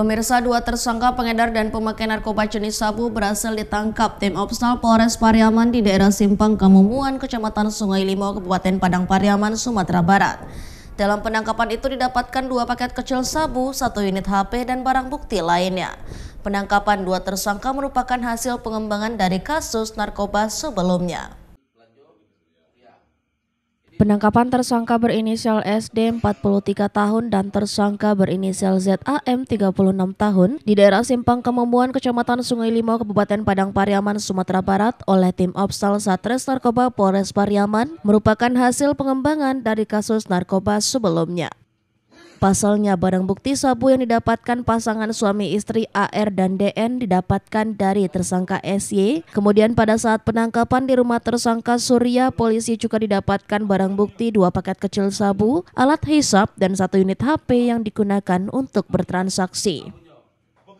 Pemirsa dua tersangka pengedar dan pemakai narkoba jenis sabu berhasil ditangkap tim Opsnal Polres Pariaman di daerah Simpang Kamumuan, Kecamatan Sungai Limau, Kabupaten Padang Pariaman, Sumatera Barat. Dalam penangkapan itu didapatkan dua paket kecil sabu, satu unit HP, dan barang bukti lainnya. Penangkapan dua tersangka merupakan hasil pengembangan dari kasus narkoba sebelumnya. Penangkapan tersangka berinisial SD 43 tahun dan tersangka berinisial ZAM 36 tahun di daerah Simpang Kemumbuan Kecamatan Sungai Limau, Kabupaten Padang Pariaman, Sumatera Barat oleh tim Opsal Satres Narkoba Polres Pariaman merupakan hasil pengembangan dari kasus narkoba sebelumnya. Pasalnya, barang bukti sabu yang didapatkan pasangan suami istri AR dan DN didapatkan dari tersangka SY. Kemudian pada saat penangkapan di rumah tersangka Surya, polisi juga didapatkan barang bukti dua paket kecil sabu, alat hisap, dan satu unit HP yang digunakan untuk bertransaksi.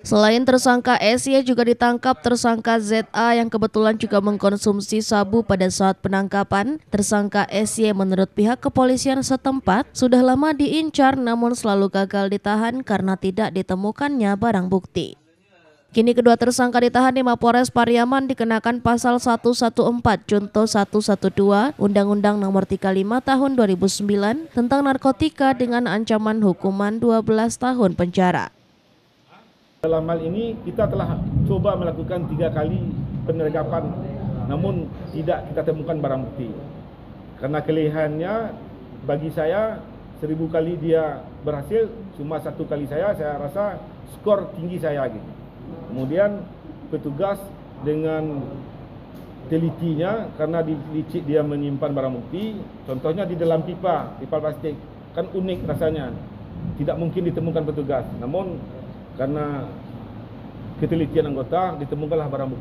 Selain tersangka SY juga ditangkap tersangka ZA yang kebetulan juga mengkonsumsi sabu pada saat penangkapan. Tersangka SY menurut pihak kepolisian setempat sudah lama diincar namun selalu gagal ditahan karena tidak ditemukannya barang bukti. Kini kedua tersangka ditahan di Mapores Pariaman dikenakan pasal 114 Junto 112 Undang-Undang Nomor 35 Tahun 2009 tentang narkotika dengan ancaman hukuman 12 tahun penjara. Dalam hal ini kita telah coba melakukan tiga kali penergapan namun tidak kita temukan barang bukti. Karena kelebihannya bagi saya seribu kali dia berhasil cuma satu kali saya saya rasa skor tinggi saya gitu. Kemudian petugas dengan telitinya karena licik dia menyimpan barang bukti contohnya di dalam pipa pipa plastik kan unik rasanya tidak mungkin ditemukan petugas namun karena ketelitian anggota ditemukanlah barang bukti